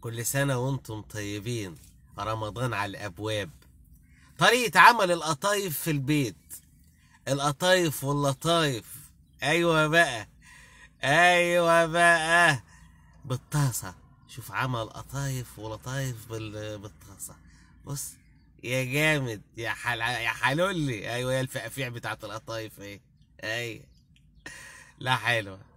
كل سنة وانتم طيبين رمضان على الأبواب طريقة عمل القطايف في البيت القطايف واللطايف أيوة بقى أيوة بقى بالطاسة شوف عمل قطايف ولطايف بالطاسة بص يا جامد يا حل يا حلولي ايوه يا الفقفيع بتاعت القطايف ايه ايوه لا حلوه